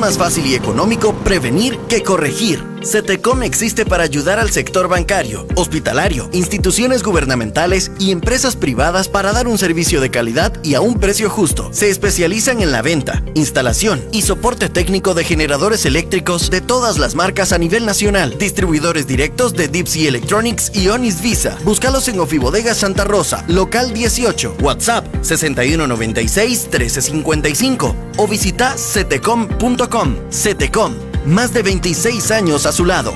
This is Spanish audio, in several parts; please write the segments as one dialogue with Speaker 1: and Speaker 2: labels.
Speaker 1: más fácil y económico prevenir que corregir. CETECOM existe para ayudar al sector bancario, hospitalario, instituciones gubernamentales y empresas privadas para dar un servicio de calidad y a un precio justo. Se especializan en la venta, instalación y soporte técnico de generadores eléctricos de todas las marcas a nivel nacional, distribuidores directos de Dipsy Electronics y Onis Visa. Búscalos en Ofibodega Santa Rosa, local 18, WhatsApp 6196 1355 o visita cetecom.com. CETECOM más de 26 años a su lado.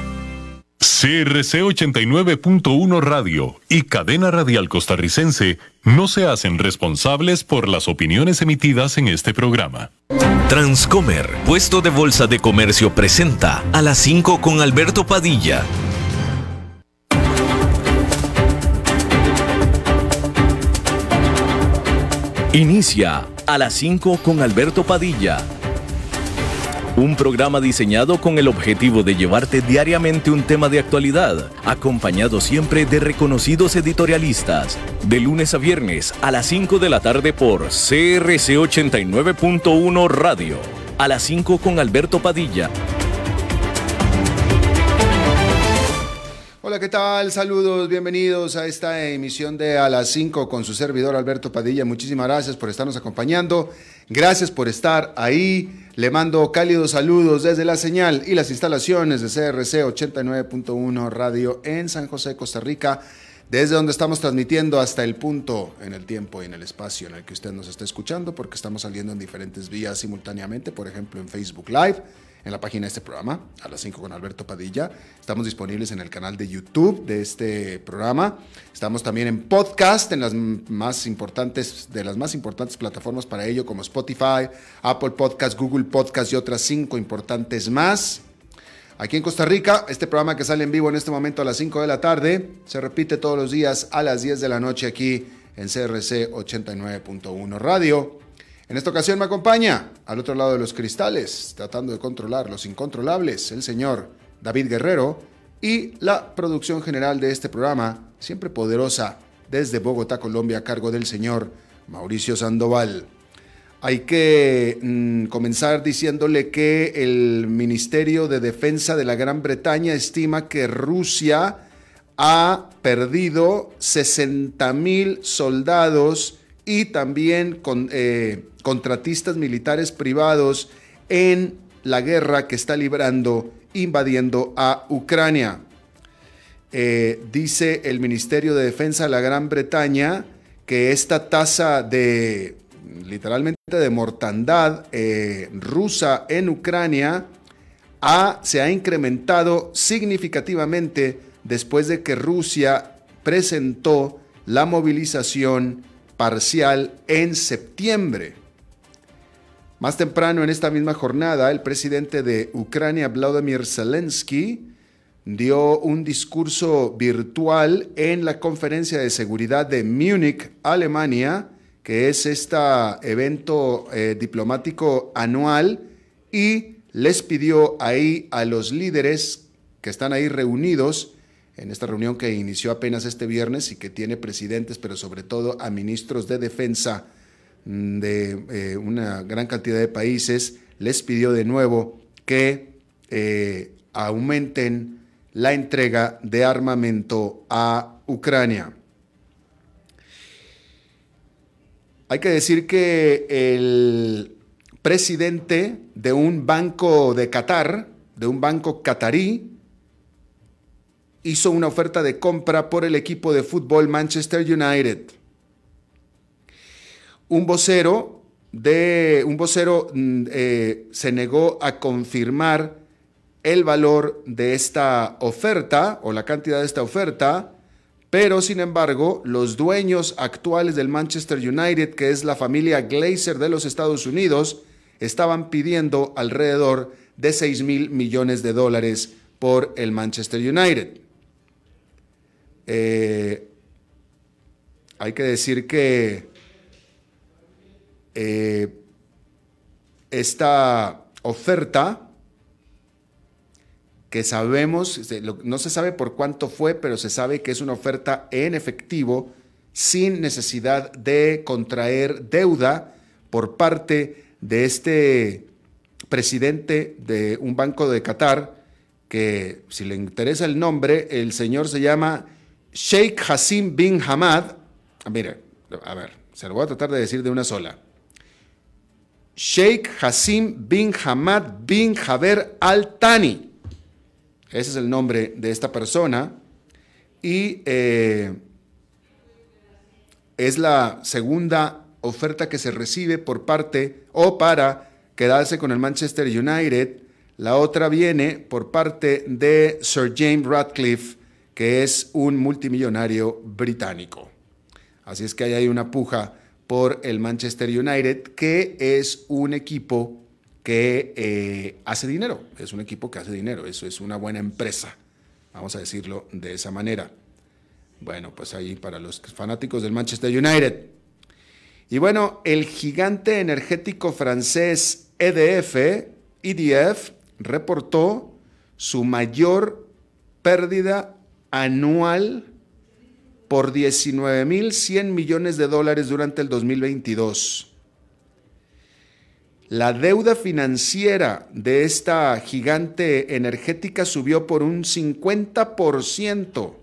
Speaker 1: CRC 89.1 Radio y Cadena Radial Costarricense no se hacen responsables por las opiniones emitidas en este programa. Transcomer, puesto de bolsa de comercio, presenta a las 5 con Alberto Padilla. Inicia a las 5 con Alberto Padilla un programa diseñado con el objetivo de llevarte diariamente un tema de actualidad, acompañado siempre de reconocidos editorialistas. De lunes a viernes a las 5 de la tarde por CRC 89.1 Radio. A las 5 con Alberto Padilla.
Speaker 2: ¿qué tal? Saludos, bienvenidos a esta emisión de A las 5 con su servidor Alberto Padilla. Muchísimas gracias por estarnos acompañando. Gracias por estar ahí. Le mando cálidos saludos desde la señal y las instalaciones de CRC 89.1 Radio en San José, Costa Rica desde donde estamos transmitiendo hasta el punto en el tiempo y en el espacio en el que usted nos está escuchando, porque estamos saliendo en diferentes vías simultáneamente, por ejemplo en Facebook Live, en la página de este programa, a las 5 con Alberto Padilla. Estamos disponibles en el canal de YouTube de este programa. Estamos también en podcast, en las más importantes, de las más importantes plataformas para ello, como Spotify, Apple Podcast, Google Podcast y otras cinco importantes más. Aquí en Costa Rica, este programa que sale en vivo en este momento a las 5 de la tarde, se repite todos los días a las 10 de la noche aquí en CRC 89.1 Radio. En esta ocasión me acompaña al otro lado de los cristales, tratando de controlar los incontrolables, el señor David Guerrero y la producción general de este programa, siempre poderosa, desde Bogotá, Colombia, a cargo del señor Mauricio Sandoval. Hay que mm, comenzar diciéndole que el Ministerio de Defensa de la Gran Bretaña estima que Rusia ha perdido mil soldados y también con eh, contratistas militares privados en la guerra que está librando, invadiendo a Ucrania. Eh, dice el Ministerio de Defensa de la Gran Bretaña que esta tasa de, literalmente, de mortandad eh, rusa en Ucrania ha, se ha incrementado significativamente después de que Rusia presentó la movilización parcial en septiembre. Más temprano en esta misma jornada, el presidente de Ucrania, Vladimir Zelensky, dio un discurso virtual en la Conferencia de Seguridad de Múnich, Alemania, que es este evento eh, diplomático anual, y les pidió ahí a los líderes que están ahí reunidos en esta reunión que inició apenas este viernes y que tiene presidentes, pero sobre todo a ministros de defensa mm, de eh, una gran cantidad de países, les pidió de nuevo que eh, aumenten la entrega de armamento a Ucrania. Hay que decir que el presidente de un banco de Qatar, de un banco catarí, hizo una oferta de compra por el equipo de fútbol Manchester United. Un vocero, de, un vocero mm, eh, se negó a confirmar el valor de esta oferta o la cantidad de esta oferta, pero sin embargo los dueños actuales del Manchester United, que es la familia Glazer de los Estados Unidos, estaban pidiendo alrededor de 6 mil millones de dólares por el Manchester United. Eh, hay que decir que eh, esta oferta que sabemos, no se sabe por cuánto fue, pero se sabe que es una oferta en efectivo sin necesidad de contraer deuda por parte de este presidente de un banco de Qatar, que si le interesa el nombre, el señor se llama Sheikh Hasim bin Hamad, mire, a ver, se lo voy a tratar de decir de una sola. Sheikh Hasim bin Hamad bin Jaber al-Tani. Ese es el nombre de esta persona. Y eh, es la segunda oferta que se recibe por parte o para quedarse con el Manchester United. La otra viene por parte de Sir James Radcliffe que es un multimillonario británico. Así es que ahí hay una puja por el Manchester United, que es un equipo que eh, hace dinero, es un equipo que hace dinero, eso es una buena empresa, vamos a decirlo de esa manera. Bueno, pues ahí para los fanáticos del Manchester United. Y bueno, el gigante energético francés EDF, EDF reportó su mayor pérdida anual por 19.100 millones de dólares durante el 2022. La deuda financiera de esta gigante energética subió por un 50%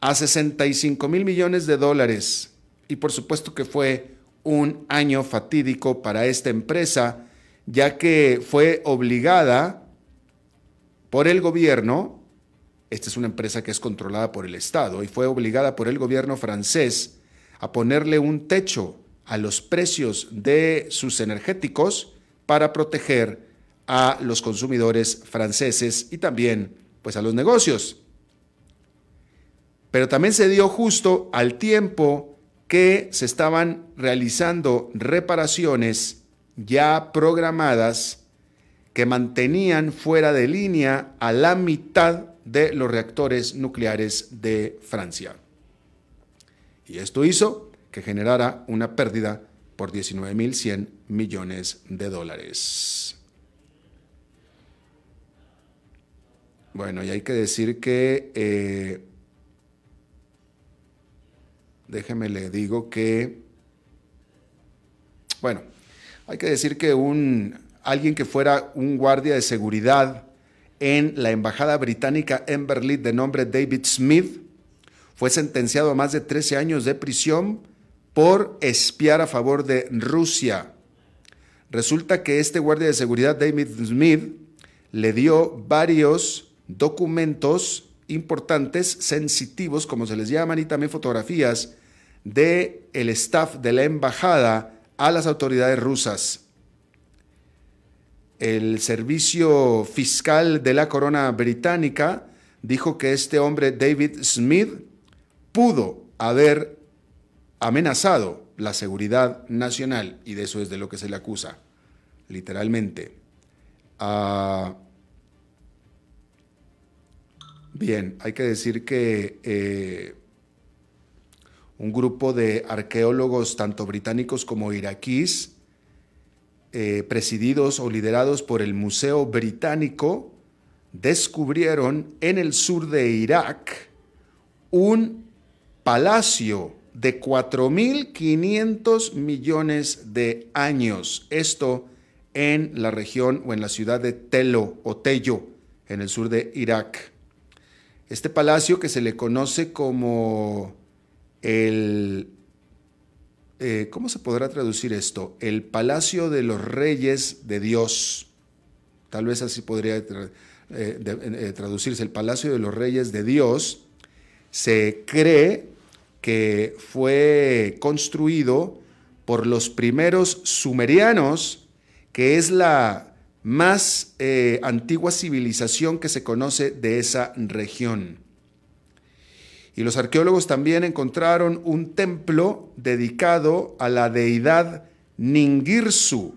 Speaker 2: a 65 mil millones de dólares. Y por supuesto que fue un año fatídico para esta empresa, ya que fue obligada por el gobierno esta es una empresa que es controlada por el Estado y fue obligada por el gobierno francés a ponerle un techo a los precios de sus energéticos para proteger a los consumidores franceses y también pues a los negocios. Pero también se dio justo al tiempo que se estaban realizando reparaciones ya programadas que mantenían fuera de línea a la mitad de los reactores nucleares de Francia. Y esto hizo que generara una pérdida por 19.100 millones de dólares. Bueno, y hay que decir que, eh, déjeme le digo que, bueno, hay que decir que un, alguien que fuera un guardia de seguridad en la Embajada Británica en Berlín de nombre David Smith, fue sentenciado a más de 13 años de prisión por espiar a favor de Rusia. Resulta que este guardia de seguridad, David Smith, le dio varios documentos importantes, sensitivos, como se les llama, y también fotografías de el staff de la embajada a las autoridades rusas. El servicio fiscal de la corona británica dijo que este hombre, David Smith, pudo haber amenazado la seguridad nacional, y de eso es de lo que se le acusa, literalmente. Ah, bien, hay que decir que eh, un grupo de arqueólogos, tanto británicos como iraquíes, eh, presididos o liderados por el Museo Británico, descubrieron en el sur de Irak un palacio de 4.500 millones de años. Esto en la región o en la ciudad de Telo o Tello, en el sur de Irak. Este palacio que se le conoce como el eh, ¿cómo se podrá traducir esto? El palacio de los reyes de Dios. Tal vez así podría eh, eh, traducirse el palacio de los reyes de Dios. Se cree que fue construido por los primeros sumerianos, que es la más antigua civilización que se conoce de esa región. Y los arqueólogos también encontraron un templo dedicado a la deidad Ningirsu,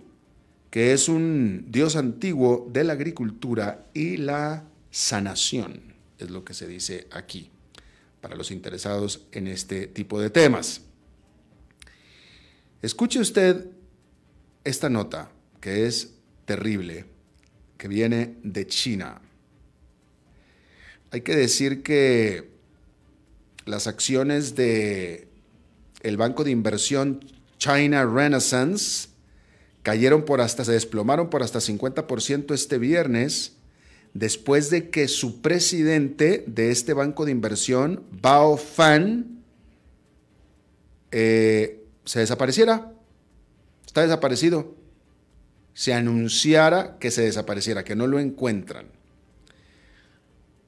Speaker 2: que es un dios antiguo de la agricultura y la sanación, es lo que se dice aquí, para los interesados en este tipo de temas. Escuche usted esta nota, que es terrible, que viene de China. Hay que decir que las acciones de el banco de inversión China Renaissance cayeron por hasta, se desplomaron por hasta 50% este viernes, después de que su presidente de este banco de inversión, Bao Fan, eh, se desapareciera. Está desaparecido. Se anunciara que se desapareciera, que no lo encuentran.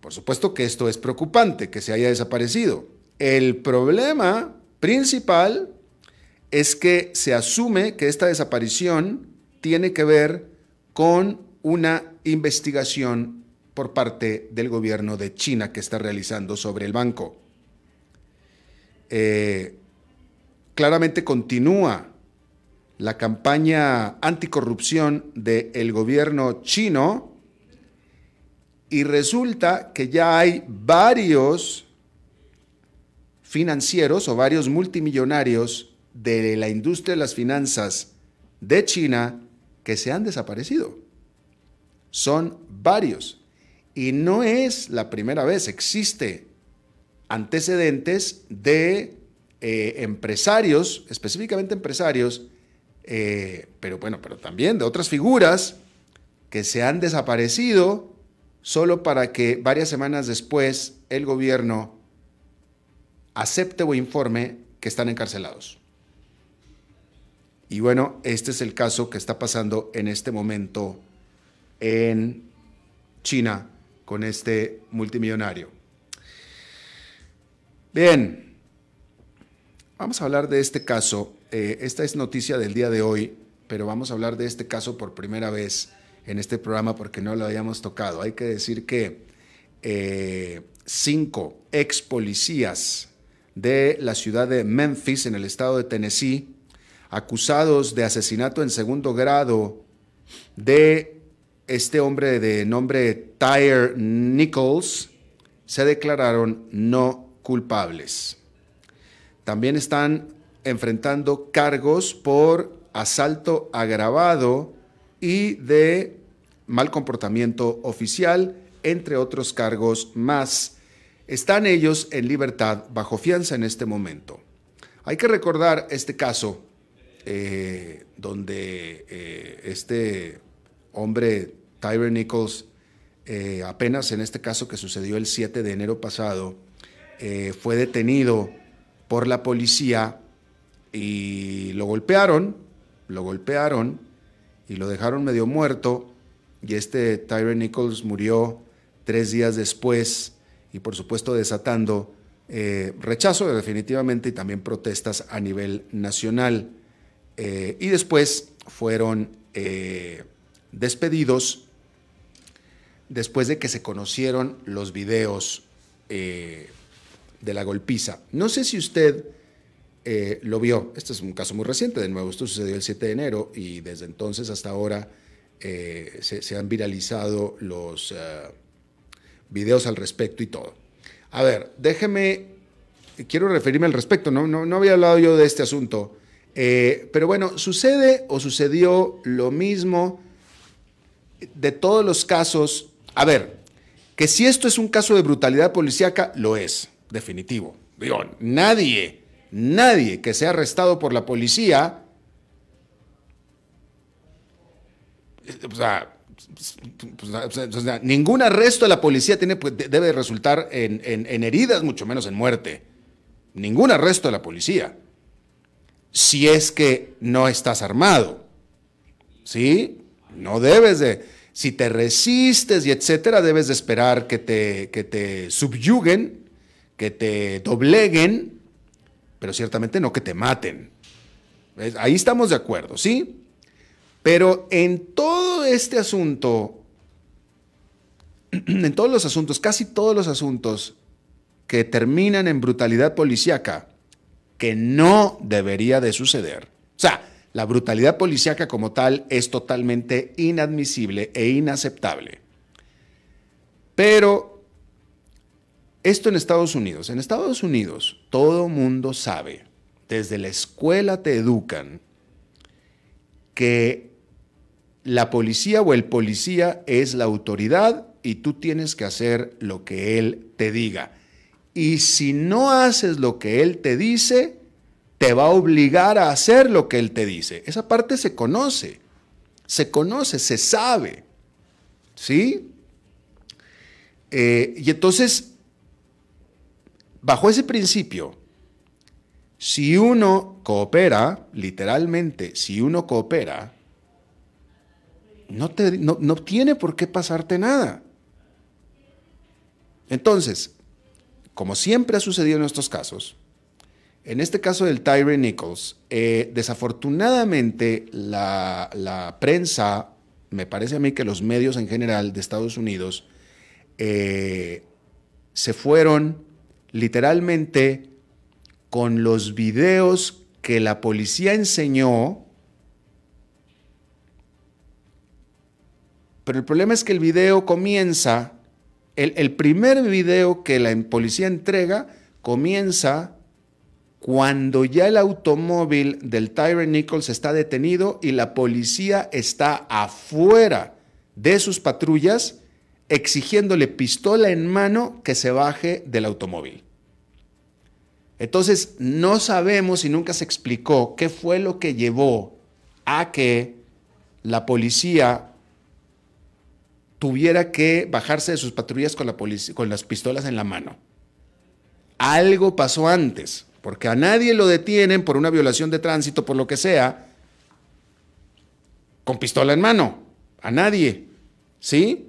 Speaker 2: Por supuesto que esto es preocupante, que se haya desaparecido. El problema principal es que se asume que esta desaparición tiene que ver con una investigación por parte del gobierno de China que está realizando sobre el banco. Eh, claramente continúa la campaña anticorrupción del gobierno chino y resulta que ya hay varios financieros o varios multimillonarios de la industria de las finanzas de China que se han desaparecido. Son varios. Y no es la primera vez, existe antecedentes de eh, empresarios, específicamente empresarios, eh, pero bueno, pero también de otras figuras que se han desaparecido solo para que varias semanas después el gobierno acepte o informe que están encarcelados. Y bueno, este es el caso que está pasando en este momento en China con este multimillonario. Bien, vamos a hablar de este caso. Eh, esta es noticia del día de hoy, pero vamos a hablar de este caso por primera vez en este programa porque no lo habíamos tocado. Hay que decir que eh, cinco ex policías de la ciudad de Memphis, en el estado de Tennessee, acusados de asesinato en segundo grado de este hombre de nombre Tyre Nichols, se declararon no culpables. También están enfrentando cargos por asalto agravado y de mal comportamiento oficial, entre otros cargos más están ellos en libertad bajo fianza en este momento. Hay que recordar este caso eh, donde eh, este hombre, Tyre Nichols, eh, apenas en este caso que sucedió el 7 de enero pasado, fue detenido por la policía y lo golpearon, lo golpearon y lo dejaron medio muerto y este Tyron Nichols murió tres días después y por supuesto desatando eh, rechazo definitivamente y también protestas a nivel nacional. Eh, y después fueron eh, despedidos después de que se conocieron los videos de la golpiza. No sé si usted lo vio, este es un caso muy reciente, de nuevo, esto sucedió el 7 de enero y desde entonces hasta ahora se, han viralizado los videos al respecto y todo. A ver, déjeme, quiero referirme al respecto, no, no, había hablado yo de este asunto, eh, pero bueno, sucede o sucedió lo mismo de todos los casos. A ver, que si esto es un caso de brutalidad policíaca, lo es, definitivo. nadie, nadie que sea arrestado por la policía, eh, o sea, pues, pues, ningún arresto de la policía tiene, pues, debe resultar en, heridas, mucho menos en muerte. Ningún arresto de la policía. Si es que no estás armado. ¿Sí? No debes de... Si te resistes y etcétera, debes de esperar que te, que te subyuguen, que te dobleguen, pero ciertamente no que te maten. Ahí estamos de acuerdo, ¿sí? Pero en todo este asunto, en todos los asuntos, casi todos los asuntos que terminan en brutalidad policíaca, que no debería de suceder. O sea, la brutalidad policíaca como tal es totalmente inadmisible e inaceptable. Pero esto en Estados Unidos. En Estados Unidos todo mundo sabe, desde la escuela te educan, que la policía o el policía es la autoridad y tú tienes que hacer lo que él te diga. Y si no haces lo que él te dice, te va a obligar a hacer lo que él te dice. Esa parte se conoce, se conoce, se sabe. ¿Sí? Eh, y entonces, bajo ese principio, si uno coopera, literalmente, si uno coopera, no, tiene por qué pasarte nada. Entonces, como siempre ha sucedido en estos casos, en este caso del Tyree Nichols, eh, desafortunadamente la, prensa, me parece a mí que los medios en general de Estados Unidos, eh, se fueron literalmente con los videos que la policía enseñó Pero el problema es que el video comienza, el, primer video que la policía entrega comienza cuando ya el automóvil del Tyrant Nichols está detenido y la policía está afuera de sus patrullas exigiéndole pistola en mano que se baje del automóvil. Entonces, no sabemos y nunca se explicó qué fue lo que llevó a que la policía tuviera que bajarse de sus patrullas con, la con las pistolas en la mano. Algo pasó antes, porque a nadie lo detienen por una violación de tránsito, por lo que sea, con pistola en mano. A nadie. ¿Sí?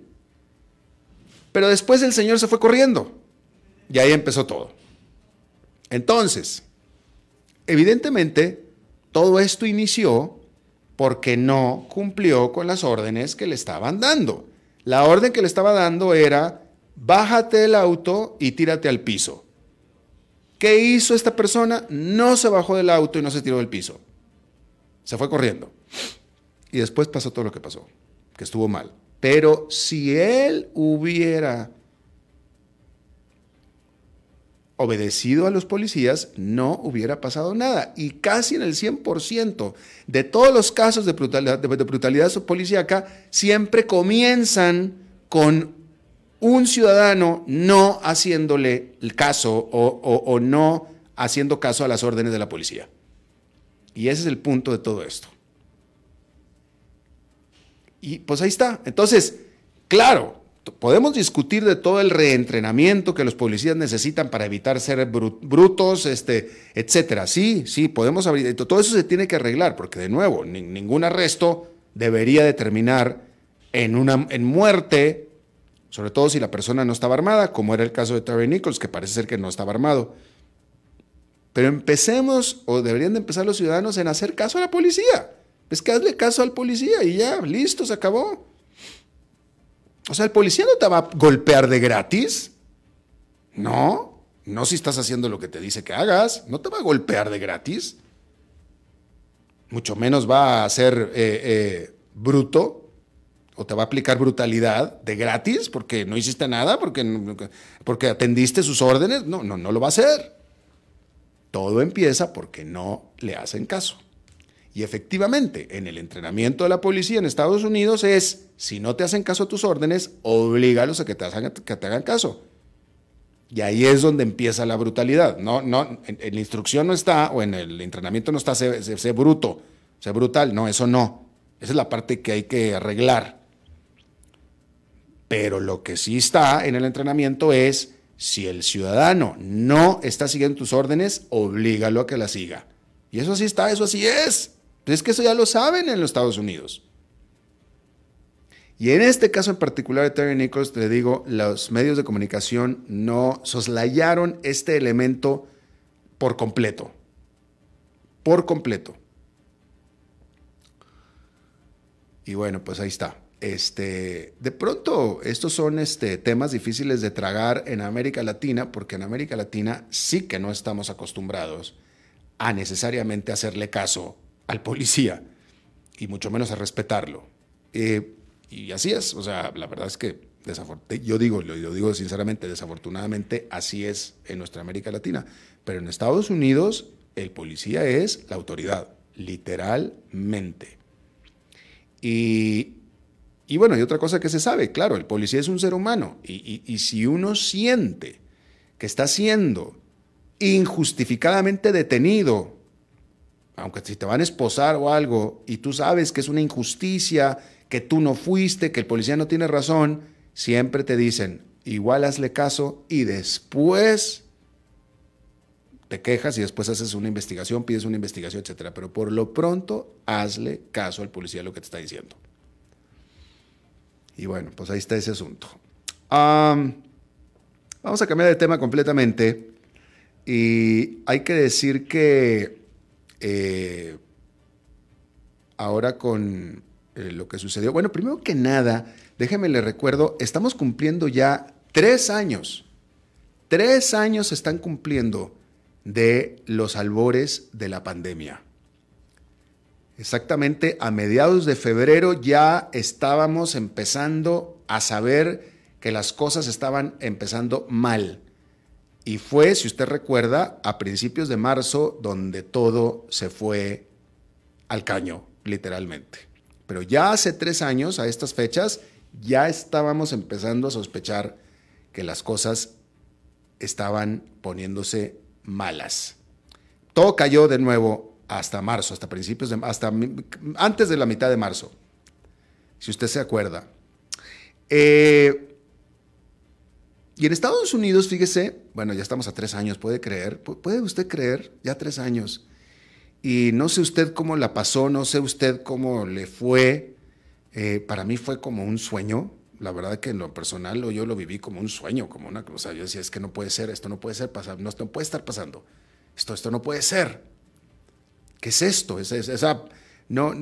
Speaker 2: Pero después el señor se fue corriendo. Y ahí empezó todo. Entonces, evidentemente, todo esto inició porque no cumplió con las órdenes que le estaban dando. La orden que le estaba dando era, bájate del auto y tírate al piso. ¿Qué hizo esta persona? No se bajó del auto y no se tiró del piso. Se fue corriendo. Y después pasó todo lo que pasó, que estuvo mal. Pero si él hubiera obedecido a los policías, no hubiera pasado nada. Y casi en el 100% de todos los casos de brutalidad, de, siempre comienzan con un ciudadano no haciéndole el caso o, o no haciendo caso a las órdenes de la policía. Y ese es el punto de todo esto. Y pues ahí está. Entonces, claro, podemos discutir de todo el reentrenamiento que los policías necesitan para evitar ser brutos, este, etcétera. Sí, sí, podemos abrir. Todo eso se tiene que arreglar, porque de nuevo, ningún arresto debería determinar en, una, en muerte, sobre todo si la persona no estaba armada, como era el caso de Terry Nichols, que parece ser que no estaba armado. Pero empecemos, o deberían de empezar los ciudadanos en hacer caso a la policía. Es que hazle caso al policía y ya, listo, se acabó. O sea, el policía no te va a golpear de gratis. No, no si estás haciendo lo que te dice que hagas. No te va a golpear de gratis. Mucho menos va a ser eh, eh, bruto o te va a aplicar brutalidad de gratis porque no hiciste nada, porque, porque atendiste sus órdenes. No, no, no lo va a hacer. Todo empieza porque no le hacen caso. Y efectivamente, en el entrenamiento de la policía en Estados Unidos es, si no te hacen caso a tus órdenes, oblígalos a que te, hagan, caso. Y ahí es donde empieza la brutalidad. No, no, en, la instrucción no está, o en el entrenamiento no está, sé, bruto, sé brutal. No, eso no. Esa es la parte que hay que arreglar. Pero lo que sí está en el entrenamiento es, si el ciudadano no está siguiendo tus órdenes, oblígalo a que la siga. Y eso sí está, eso así es. Entonces, es que eso ya lo saben en los Estados Unidos. Y en este caso en particular de Terry Nichols, le digo, los medios de comunicación no soslayaron este elemento por completo. Por completo. Y bueno, pues ahí está. Este, de pronto, estos son este, temas difíciles de tragar en América Latina, porque en América Latina sí que no estamos acostumbrados a necesariamente hacerle caso al policía y mucho menos a respetarlo. Eh, y así es, o sea, la verdad es que eh, yo digo, lo, digo sinceramente, desafortunadamente así es en nuestra América Latina, pero en Estados Unidos el policía es la autoridad, literalmente. Y, bueno, hay otra cosa que se sabe, claro, el policía es un ser humano y si uno siente que está siendo injustificadamente detenido aunque si te van a esposar o algo, y tú sabes que es una injusticia, que tú no fuiste, que el policía no tiene razón, siempre te dicen, igual hazle caso y después te quejas y después haces una investigación, pides una investigación, etc. Pero por lo pronto, hazle caso al policía lo que te está diciendo. Y bueno, pues ahí está ese asunto. vamos a cambiar de tema completamente. Y hay que decir que eh, ahora con eh, lo que sucedió. Bueno, primero que nada, déjeme le recuerdo, estamos cumpliendo ya tres años. Tres años están cumpliendo de los albores de la pandemia. Exactamente a mediados de febrero ya estábamos empezando a saber que las cosas estaban empezando mal. Y fue, si usted recuerda, a principios de marzo donde todo se fue al caño, literalmente. Pero ya hace tres años, a estas fechas, ya estábamos empezando a sospechar que las cosas estaban poniéndose malas. Todo cayó de nuevo hasta marzo, hasta principios de hasta antes de la mitad de marzo. Si usted se acuerda. Eh, y en Estados Unidos, fíjese, bueno, ya estamos a tres años, puede creer, puede usted creer, ya tres años. Y no sé usted cómo la pasó, no sé usted cómo le fue. Eh, para mí fue como un sueño. La verdad que en lo personal yo lo viví como un sueño, como una cosa. Yo decía, es que no puede ser, esto no puede ser, no, esto no puede estar pasando. Esto, esto no puede ser. ¿Qué es esto? no,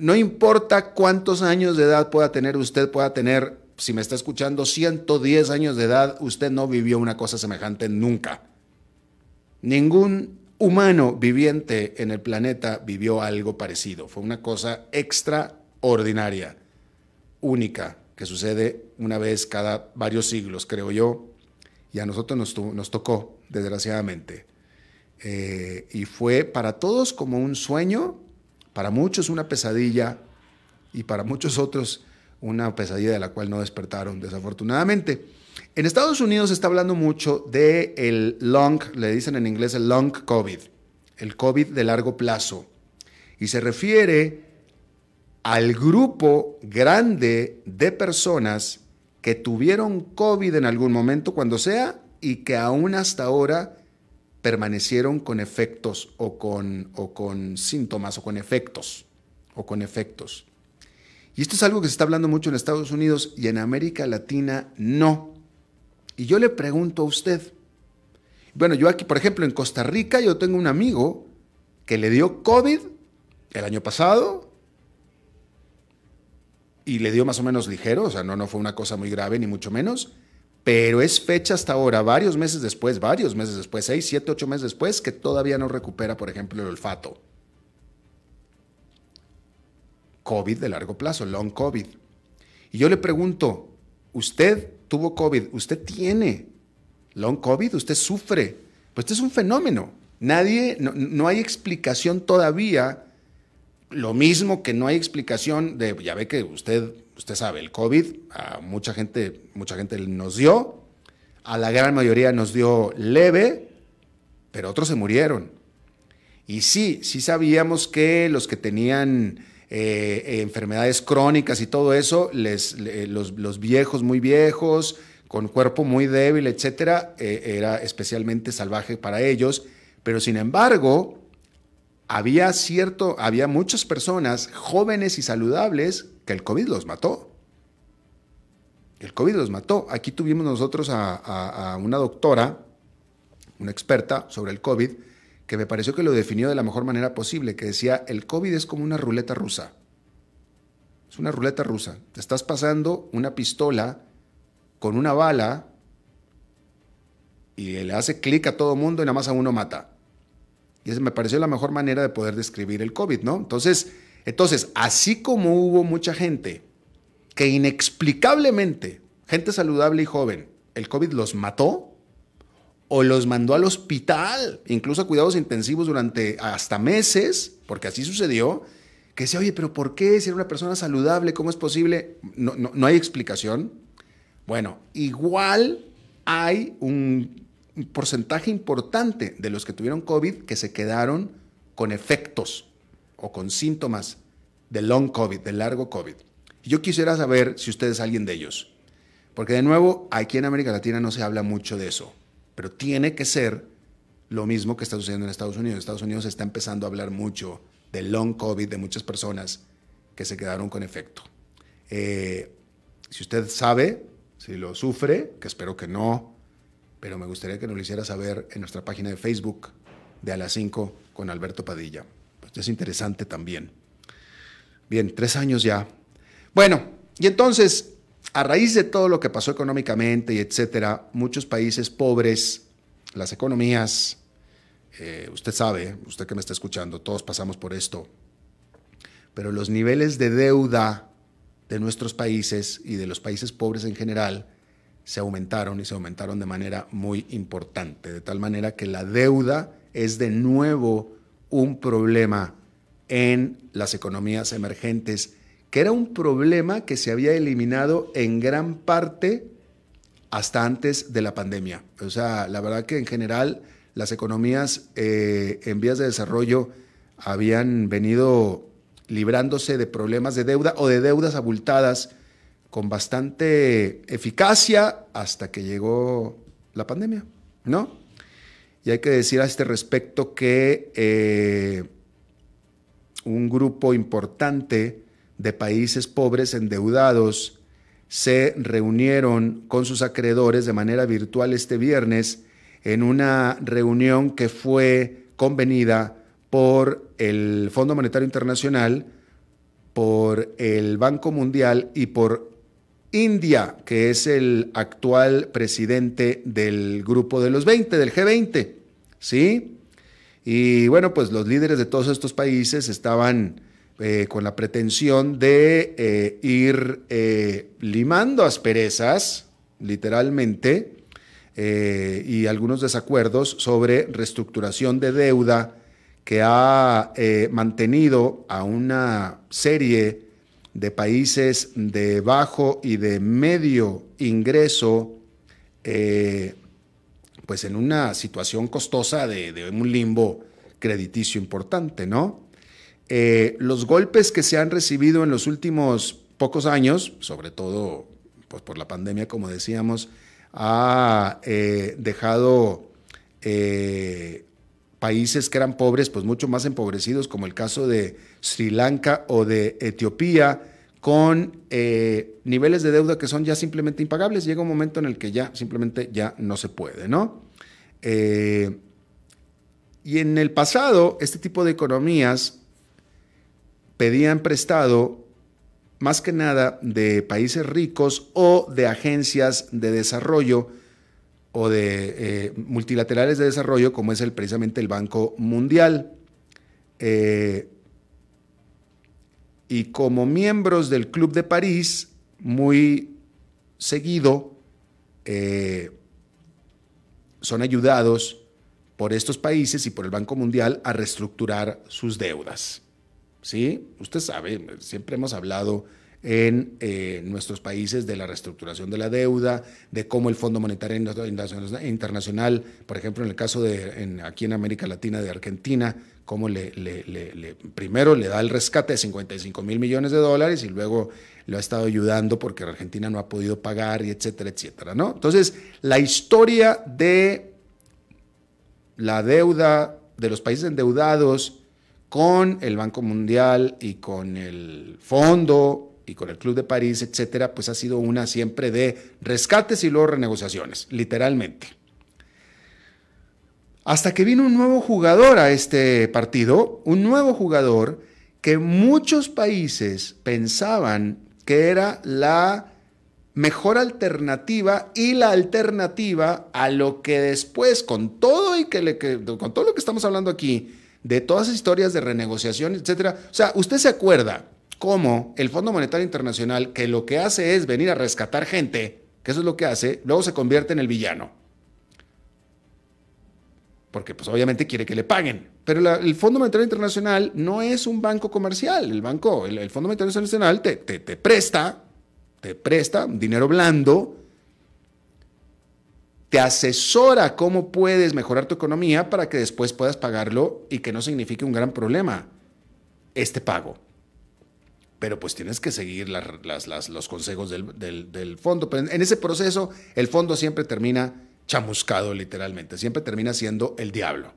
Speaker 2: no importa cuántos años de edad pueda tener usted, pueda tener si me está escuchando, 110 años de edad, usted no vivió una cosa semejante nunca. Ningún humano viviente en el planeta vivió algo parecido. Fue una cosa extraordinaria, única, que sucede una vez cada varios siglos, creo yo. Y a nosotros nos, tocó, desgraciadamente. Eh, y fue para todos como un sueño, para muchos una pesadilla y para muchos otros una pesadilla de la cual no despertaron, desafortunadamente. En Estados Unidos se está hablando mucho de el long, le dicen en inglés el long COVID, el COVID de largo plazo. Y se refiere al grupo grande de personas que tuvieron COVID en algún momento, cuando sea, y que aún hasta ahora permanecieron con efectos o con, o con síntomas o con efectos, o con efectos. Y esto es algo que se está hablando mucho en Estados Unidos y en América Latina no. Y yo le pregunto a usted, bueno, yo aquí, por ejemplo, en Costa Rica, yo tengo un amigo que le dio COVID el año pasado y le dio más o menos ligero, o sea, no, no fue una cosa muy grave, ni mucho menos, pero es fecha hasta ahora, varios meses después, varios meses después, seis, siete, ocho meses después, que todavía no recupera, por ejemplo, el olfato. COVID de largo plazo, long COVID. Y yo le pregunto, usted tuvo COVID, usted tiene long COVID, usted sufre. Pues este es un fenómeno. Nadie, no, no, hay explicación todavía, lo mismo que no hay explicación de, ya ve que usted, usted sabe, el COVID, a mucha gente, mucha gente nos dio, a la gran mayoría nos dio leve, pero otros se murieron. Y sí, sí sabíamos que los que tenían eh, eh, enfermedades crónicas y todo eso, les, eh, los, viejos muy viejos, con cuerpo muy débil, etcétera, era especialmente salvaje para ellos. Pero sin embargo, había cierto, había muchas personas jóvenes y saludables que el COVID los mató. El COVID los mató. Aquí tuvimos nosotros a, a una doctora, una experta sobre el COVID, que me pareció que lo definió de la mejor manera posible, que decía, el COVID es como una ruleta rusa. Es una ruleta rusa. Te estás pasando una pistola con una bala y le hace clic a todo mundo y nada más a uno mata. Y esa me pareció la mejor manera de poder describir el COVID, ¿no? Entonces, entonces, así como hubo mucha gente que inexplicablemente, gente saludable y joven, el COVID los mató, o los mandó al hospital, incluso a cuidados intensivos durante hasta meses, porque así sucedió, que se, oye, pero ¿por qué? Si era una persona saludable, ¿cómo es posible? No, no, no hay explicación. Bueno, igual hay un porcentaje importante de los que tuvieron COVID que se quedaron con efectos o con síntomas de long COVID, de largo COVID. yo quisiera saber si usted es alguien de ellos, porque de nuevo, aquí en América Latina no se habla mucho de eso pero tiene que ser lo mismo que está sucediendo en Estados Unidos. Estados Unidos está empezando a hablar mucho del long COVID de muchas personas que se quedaron con efecto. Eh, si usted sabe, si lo sufre, que espero que no, pero me gustaría que nos lo hiciera saber en nuestra página de Facebook de a las 5 con Alberto Padilla. Pues es interesante también. Bien, tres años ya. Bueno, y entonces a raíz de todo lo que pasó económicamente y etcétera, muchos países pobres, las economías, eh, usted sabe, usted que me está escuchando, todos pasamos por esto, pero los niveles de deuda de nuestros países y de los países pobres en general se aumentaron y se aumentaron de manera muy importante, de tal manera que la deuda es de nuevo un problema en las economías emergentes que era un problema que se había eliminado en gran parte hasta antes de la pandemia. O sea, la verdad que en general las economías eh, en vías de desarrollo habían venido librándose de problemas de deuda o de deudas abultadas con bastante eficacia hasta que llegó la pandemia, ¿no? Y hay que decir a este respecto que eh, un grupo importante de países pobres endeudados se reunieron con sus acreedores de manera virtual este viernes en una reunión que fue convenida por el Fondo Monetario Internacional, por el Banco Mundial y por India, que es el actual presidente del grupo de los 20, del G20, ¿sí? Y bueno, pues los líderes de todos estos países estaban eh, con la pretensión de eh, ir eh, limando asperezas, literalmente, y algunos desacuerdos sobre reestructuración de deuda que ha mantenido a una serie de países de bajo y de medio ingreso, pues en una situación costosa de un limbo crediticio importante, ¿no? Eh, los golpes que se han recibido en los últimos pocos años, sobre todo pues, por la pandemia, como decíamos, ha eh, dejado eh, países que eran pobres, pues mucho más empobrecidos, como el caso de Sri Lanka o de Etiopía, con niveles de deuda que son ya simplemente impagables. Llega un momento en el que ya simplemente ya no se puede, ¿no? y en el pasado, este tipo de economías pedían prestado más que nada de países ricos o de agencias de desarrollo o de eh, multilaterales de desarrollo, como es precisamente el Banco Mundial. Eh, y como miembros del Club de París, muy seguido eh, son ayudados por estos países y por el Banco Mundial a reestructurar sus deudas. ¿sí? Usted sabe, siempre hemos hablado en eh, nuestros países de la reestructuración de la deuda, de cómo el Fondo Monetario Internacional, por ejemplo, en el caso de aquí en América Latina de Argentina, cómo le, primero le da el rescate de 55 mil millones de dólares y luego lo ha estado ayudando porque Argentina no ha podido pagar y etcétera, etcétera, ¿no? Entonces, la historia de la deuda de los países endeudados con el Banco Mundial y con el Fondo y con el Club de París, etcétera, pues ha sido una siempre de rescates y luego renegociaciones, literalmente. Hasta que vino un nuevo jugador a este partido, un nuevo jugador que muchos países pensaban que era la mejor alternativa y la alternativa a lo que después, con todo, y que con todo lo que estamos hablando aquí, de todas las historias de renegociación, etcétera. O sea, usted se acuerda cómo el Fondo Monetario Internacional, que lo que hace es venir a rescatar gente, que eso es lo que hace, luego se convierte en el villano. Porque pues obviamente quiere que le paguen. Pero el Fondo Monetario Internacional no es un banco comercial. El banco, el, Fondo Monetario Internacional te presta, te presta dinero blando te asesora cómo puedes mejorar tu economía para que después puedas pagarlo y que no signifique un gran problema este pago. Pero pues tienes que seguir los consejos del, fondo. en ese proceso el fondo siempre termina chamuscado literalmente, siempre termina siendo el diablo.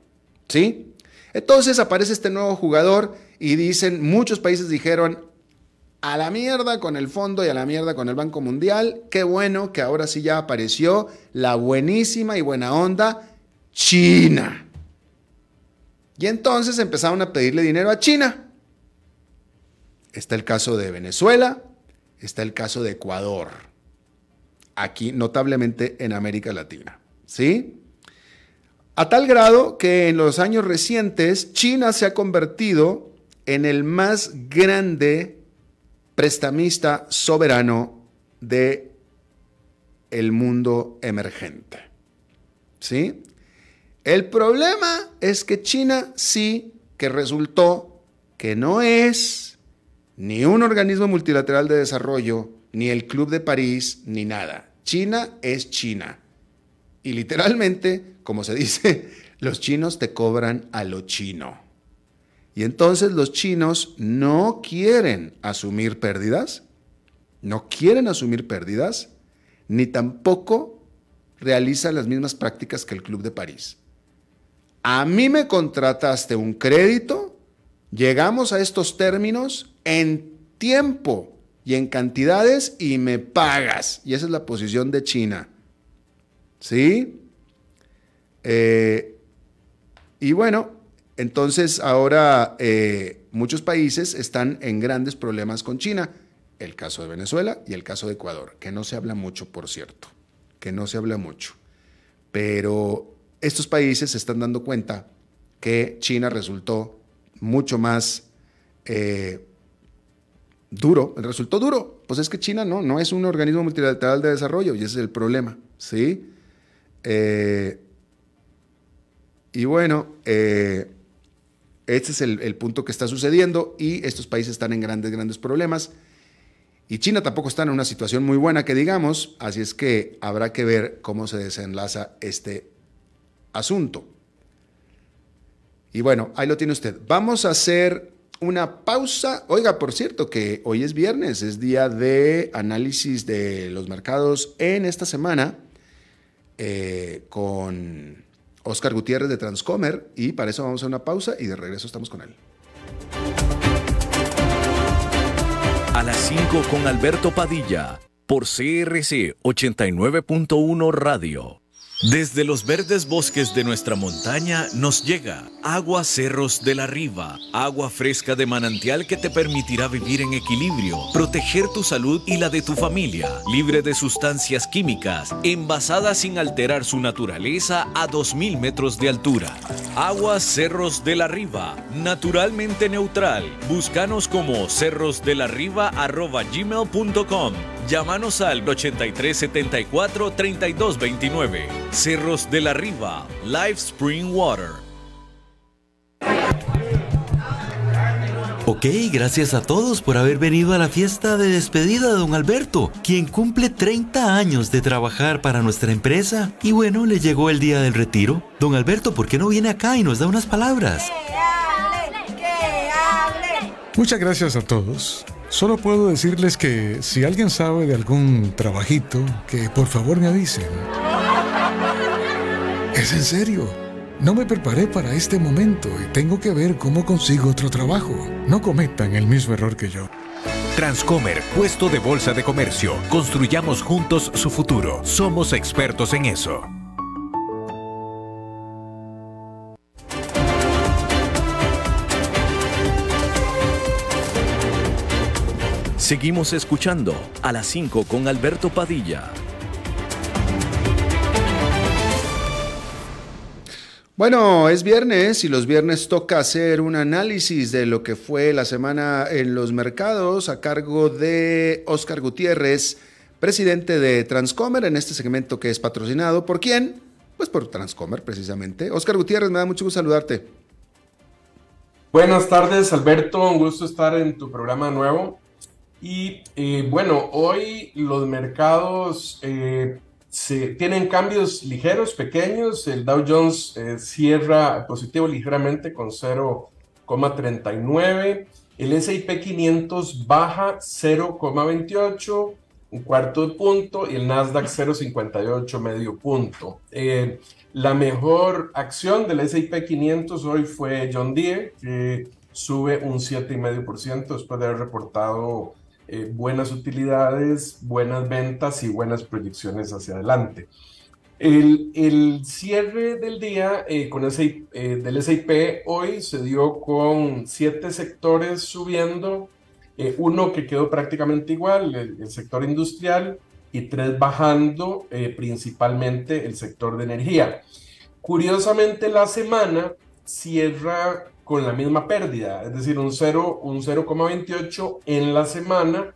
Speaker 2: ¿Sí? Entonces aparece este nuevo jugador y dicen, muchos países dijeron, a la mierda con el fondo y a la mierda con el Banco Mundial. Qué bueno que ahora sí ya apareció la buenísima y buena onda China. Y entonces empezaron a pedirle dinero a China. Está el caso de Venezuela, está el caso de Ecuador, aquí notablemente en América Latina. ¿Sí? A tal grado que en los años recientes China se ha convertido en el más grande prestamista soberano de el mundo emergente. ¿Sí? El problema es que China sí que resultó que no es ni un organismo multilateral de desarrollo, ni el Club de París, ni nada. China es China. Y literalmente, como se dice, los chinos te cobran a lo chino. Y entonces los chinos no quieren asumir pérdidas, no quieren asumir pérdidas, ni tampoco realizan las mismas prácticas que el Club de París. A mí me contrataste un crédito, llegamos a estos términos en tiempo y en cantidades y me pagas. Y esa es la posición de China. ¿Sí? Eh, y bueno, entonces, ahora eh, muchos países están en grandes problemas con China. El caso de Venezuela y el caso de Ecuador, que no se habla mucho, por cierto, que no se habla mucho. Pero estos países se están dando cuenta que China resultó mucho más eh, duro, resultó duro. Pues es que China no, no es un organismo multilateral de desarrollo y ese es el problema, ¿sí? Eh, y bueno, este es el, punto que está sucediendo y estos países están en grandes, grandes problemas. Y China tampoco está en una situación muy buena, que digamos, así es que habrá que ver cómo se desenlaza este asunto. Y bueno, ahí lo tiene usted. Vamos a hacer una pausa. Oiga, por cierto, que hoy es viernes, es día de análisis de los mercados en esta semana eh, con Oscar Gutiérrez de Transcomer y para eso vamos a una pausa y de regreso estamos con él.
Speaker 1: A las 5 con Alberto Padilla por CRC 89.1 Radio. Desde los verdes bosques de nuestra montaña nos llega agua cerros de la riva, agua fresca de manantial que te permitirá vivir en equilibrio, proteger tu salud y la de tu familia, libre de sustancias químicas, envasada sin alterar su naturaleza a 2.000 metros de altura. Agua cerros de la riva, naturalmente neutral. Búscanos como cerrosdelarriba.com Llámanos al 83 74 32 Cerros de la Riva, Live Spring Water. Ok, gracias a todos por haber venido a la fiesta de despedida de don Alberto, quien cumple 30 años de trabajar para nuestra empresa. Y bueno, le llegó el día del retiro. Don Alberto, ¿por qué no viene acá y nos da unas palabras? Que hable,
Speaker 3: que hable. Muchas gracias a todos Solo puedo decirles que si alguien sabe de algún trabajito, que por favor me avisen. Es en serio. No me preparé para este momento y
Speaker 1: tengo que ver cómo consigo otro trabajo. No cometan el mismo error que yo. Transcomer, puesto de bolsa de comercio. Construyamos juntos su futuro. Somos expertos en eso. Seguimos escuchando a las 5 con Alberto Padilla.
Speaker 2: Bueno, es viernes y los viernes toca hacer un análisis de lo que fue la semana en los mercados a cargo de Oscar Gutiérrez, presidente de Transcomer, en este segmento que es patrocinado por quién? Pues por Transcomer precisamente. Oscar Gutiérrez, me da mucho gusto saludarte.
Speaker 3: Buenas tardes, Alberto, un gusto estar en tu programa nuevo. Y eh, bueno, hoy los mercados eh, se, tienen cambios ligeros, pequeños. El Dow Jones eh, cierra positivo ligeramente con 0,39. El SIP 500 baja 0,28, un cuarto de punto. Y el Nasdaq 0,58, medio punto. la mejor acción del SIP 500 hoy fue John Deere, que sube un 7,5% después de haber reportado eh, buenas utilidades, buenas ventas y buenas proyecciones hacia adelante. El, cierre del día eh, con eh, del SIP hoy se dio con siete sectores subiendo, uno que quedó prácticamente igual, el, el sector industrial, y tres bajando, principalmente el sector de energía. Curiosamente la semana cierra con la misma pérdida, es decir, un 0,28 un en la semana.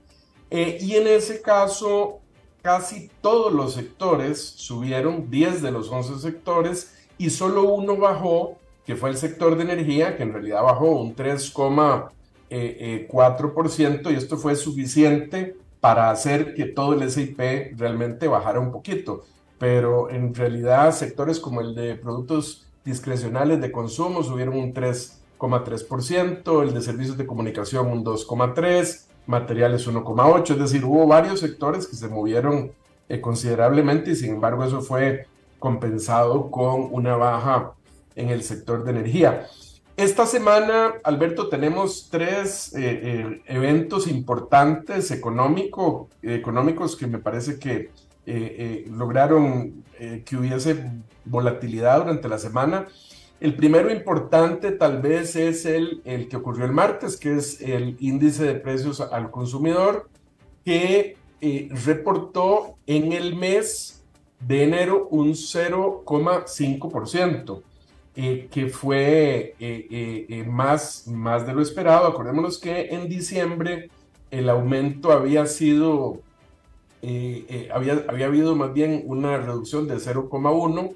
Speaker 3: Eh, y en ese caso, casi todos los sectores subieron, 10 de los 11 sectores, y solo uno bajó, que fue el sector de energía, que en realidad bajó un 3,4%, eh, eh, y esto fue suficiente para hacer que todo el SIP realmente bajara un poquito. Pero en realidad sectores como el de productos discrecionales de consumo subieron un 3%. 3%, el de servicios de comunicación un 2,3%, materiales 1,8%, es decir, hubo varios sectores que se movieron eh, considerablemente y sin embargo eso fue compensado con una baja en el sector de energía. Esta semana, Alberto, tenemos tres eh, eh, eventos importantes económicos que me parece que lograron que hubiese volatilidad durante la semana. El primero importante tal vez es el, el que ocurrió el martes, que es el índice de precios al consumidor, que eh, reportó en el mes de enero un 0,5%, eh, que fue eh, eh, más, más de lo esperado. Acordémonos que en diciembre el aumento había sido, había, había habido más bien una reducción de 0,1%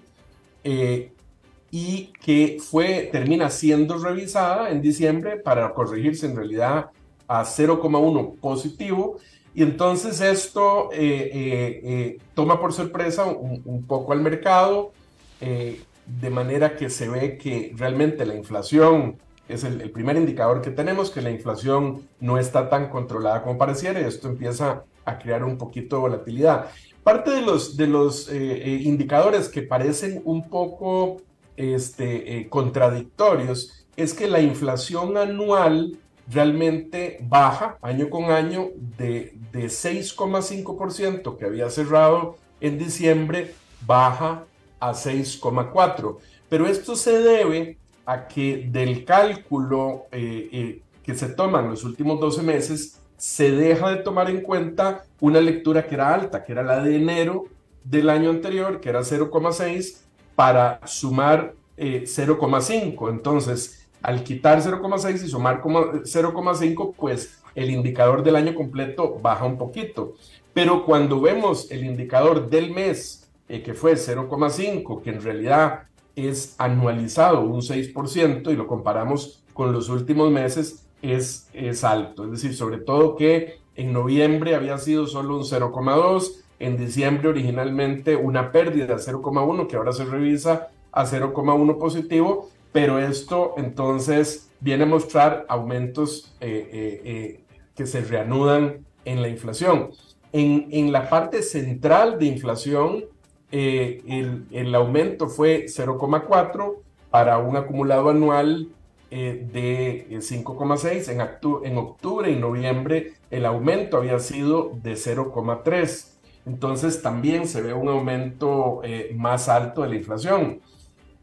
Speaker 3: y que fue, termina siendo revisada en diciembre para corregirse en realidad a 0,1 positivo. Y entonces esto eh, eh, eh, toma por sorpresa un, poco al mercado, de manera que se ve que realmente la inflación es el, primer indicador que tenemos, que la inflación no está tan controlada como pareciera y esto empieza a crear un poquito de volatilidad. Parte de los, de los indicadores que parecen un poco este, eh, contradictorios es que la inflación anual realmente baja año con año de, de 6,5% que había cerrado en diciembre, baja a 6,4%. Pero esto se debe a que del cálculo eh, eh, que se toma en los últimos 12 meses, se deja de tomar en cuenta una lectura que era alta, que era la de enero del año anterior, que era 0,6, para sumar 0,5. Eh, Entonces, al quitar 0,6 y sumar 0,5, pues el indicador del año completo baja un poquito. Pero cuando vemos el indicador del mes, eh, que fue 0,5, que en realidad es anualizado un 6% y lo comparamos con los últimos meses, es, es alto. Es decir, sobre todo que en noviembre había sido solo un 0,2, en diciembre originalmente una pérdida de 0,1 que ahora se revisa a 0,1 positivo, pero esto entonces viene a mostrar aumentos eh, eh, eh, que se reanudan en la inflación. En, la parte central de inflación, el, aumento fue 0,4 para un acumulado anual de 5,6. En, en octubre y noviembre el aumento había sido de 0,3. Entonces también se ve un aumento eh, más alto de la inflación.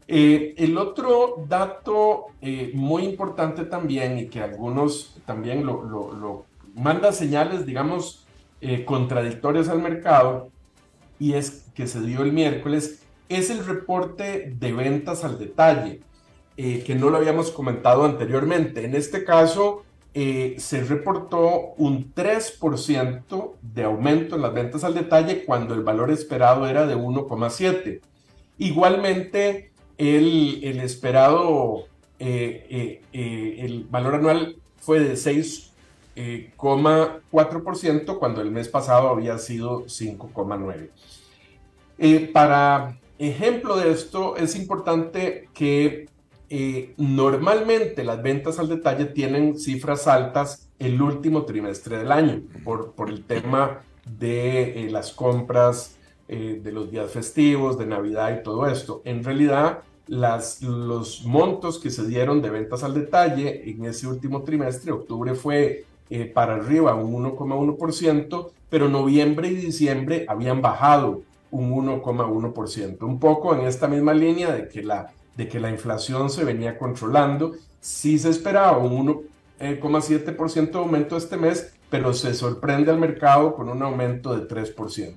Speaker 3: Eh, el otro dato eh, muy importante también y que algunos también lo, manda señales, digamos, contradictorias al mercado y es que se dio el miércoles, es el reporte de ventas al detalle, que no lo habíamos comentado anteriormente. En este caso, eh, se reportó un 3% de aumento en las ventas al detalle cuando el valor esperado era de 1,7. Igualmente, el, esperado, eh, eh, el valor anual fue de 6,4% cuando el mes pasado había sido 5,9%. para ejemplo de esto, es importante que eh, normalmente las ventas al detalle tienen cifras altas el último trimestre del año por, por el tema de eh, las compras eh, de los días festivos, de Navidad y todo esto. En realidad, las, los montos que se dieron de ventas al detalle en ese último trimestre, octubre fue para arriba un 1,1%, pero noviembre y diciembre habían bajado un 1,1%. Un poco en esta misma línea de que la de que la inflación se venía controlando. Sí se esperaba un 1,7% eh, de aumento este mes, pero se sorprende al mercado con un aumento de 3%.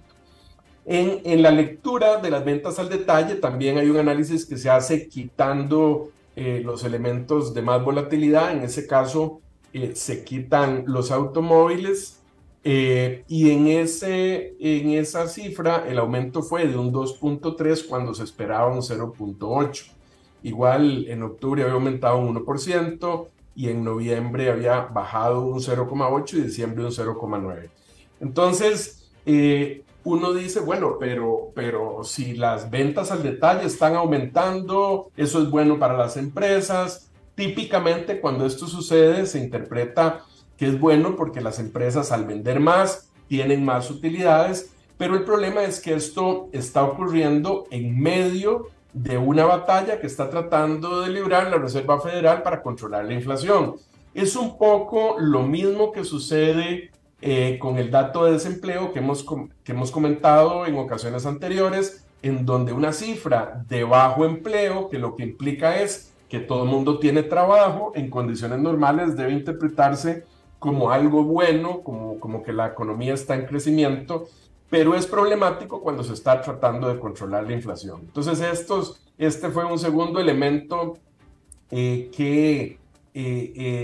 Speaker 3: En, la lectura de las ventas al detalle también hay un análisis que se hace quitando eh, los elementos de más volatilidad, en ese caso eh, se quitan los automóviles y en, ese, en esa cifra el aumento fue de un 2.3 cuando se esperaba un 0.8. Igual en octubre había aumentado un 1% y en noviembre había bajado un 0,8 y diciembre un 0,9. Entonces, eh, uno dice, bueno, pero, pero si las ventas al detalle están aumentando, eso es bueno para las empresas. Típicamente cuando esto sucede se interpreta que es bueno porque las empresas al vender más tienen más utilidades, pero el problema es que esto está ocurriendo en medio de una batalla que está tratando de librar la Reserva Federal para controlar la inflación. Es un poco lo mismo que sucede eh, con el dato de desempleo que hemos, que hemos comentado en ocasiones anteriores, en donde una cifra de bajo empleo, que lo que implica es que todo el mundo tiene trabajo, en condiciones normales debe interpretarse como algo bueno, como, como que la economía está en crecimiento, pero es problemático cuando se está tratando de controlar la inflación. Entonces, estos, este fue un segundo elemento eh, que eh,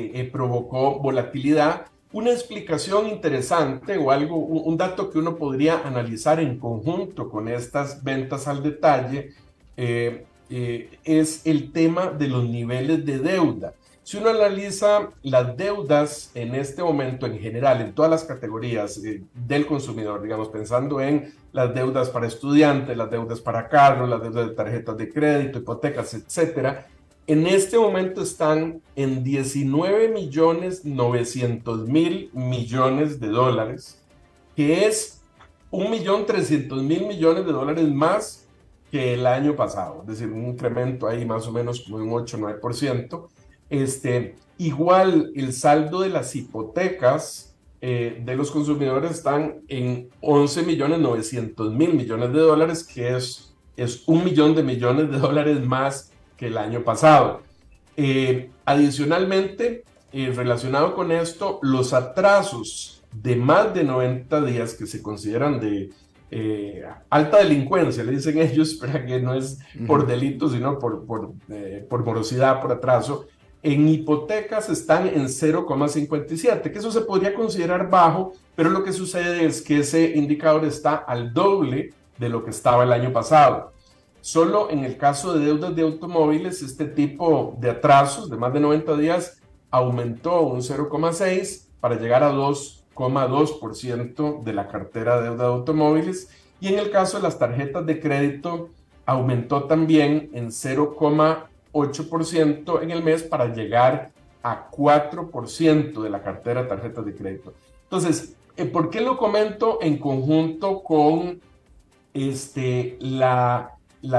Speaker 3: eh, provocó volatilidad. Una explicación interesante o algo, un, dato que uno podría analizar en conjunto con estas ventas al detalle es el tema de los niveles de deuda. Si uno analiza las deudas en este momento en general, en todas las categorías eh, del consumidor, digamos, pensando en las deudas para estudiantes, las deudas para carros, las deudas de tarjetas de crédito, hipotecas, etcétera, en este momento están en 19 millones 900 mil millones de dólares, que es 1.300.000 mil millones de dólares más que el año pasado, es decir, un incremento ahí más o menos como un 8-9%. Este, igual el saldo de las hipotecas eh, de los consumidores están en 11 millones 900 mil millones de dólares, que es, es un millón de millones de dólares más que el año pasado. Eh, adicionalmente, eh, relacionado con esto, los atrasos de más de 90 días que se consideran de alta delincuencia, le dicen ellos, para que no es por delito, sino por, por, por morosidad, por atraso, en hipotecas están en 0,57, que eso se podría considerar bajo, pero lo que sucede es que ese indicador está al doble de lo que estaba el año pasado. Solo en el caso de deudas de automóviles, este tipo de atrasos de más de 90 días aumentó un 0,6 para llegar a 2,2% de la cartera de deuda de automóviles. Y en el caso de las tarjetas de crédito, aumentó también en 0,1 8% en el mes para llegar a 4% de la cartera de tarjetas de crédito. Entonces, eh, ¿por qué lo comento en conjunto con este, la,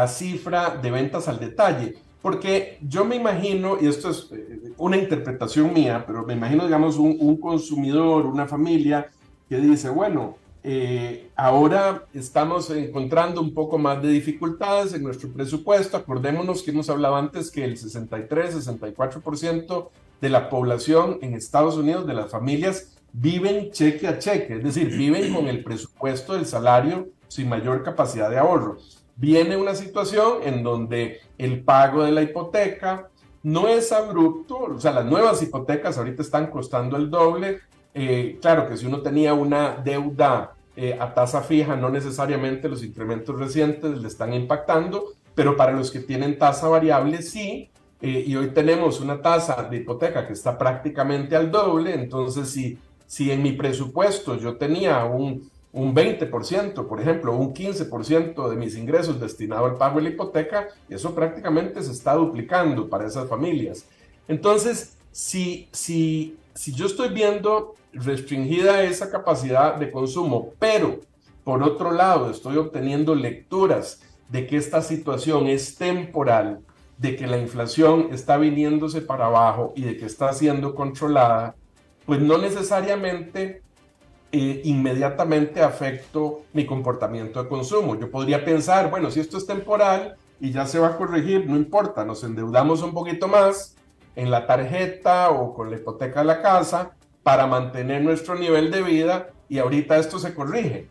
Speaker 3: cifra de ventas al detalle? Porque yo me imagino, y esto es eh, una interpretación mía, pero me imagino, digamos, un, un consumidor, una familia que dice, bueno, eh, ahora estamos encontrando un poco más de dificultades en nuestro presupuesto. Acordémonos que hemos hablado antes que el 63-64% de la población en Estados Unidos, de las familias, viven cheque a cheque, es decir, viven con el presupuesto del salario sin mayor capacidad de ahorro. Viene una situación en donde el pago de la hipoteca no es abrupto, o sea, las nuevas hipotecas ahorita están costando el doble. Eh, claro que si uno tenía una deuda eh, a tasa fija, no necesariamente los incrementos recientes le están impactando, pero para los que tienen tasa variable sí. Eh, y hoy tenemos una tasa de hipoteca que está prácticamente al doble, entonces si, si en mi presupuesto yo tenía un, un 20%, por ejemplo, un 15% de mis ingresos destinado al pago de la hipoteca, eso prácticamente se está duplicando para esas familias. Entonces, si, si si yo estoy viendo restringida esa capacidad de consumo, pero por otro lado estoy obteniendo lecturas de que esta situación es temporal, de que la inflación está viniéndose para abajo y de que está siendo controlada, pues no necesariamente eh, inmediatamente afecto mi comportamiento de consumo. Yo podría pensar, bueno, si esto es temporal y ya se va a corregir, no importa, nos endeudamos un poquito más, en la tarjeta o con la hipoteca de la casa para mantener nuestro nivel de vida y ahorita esto se corrige.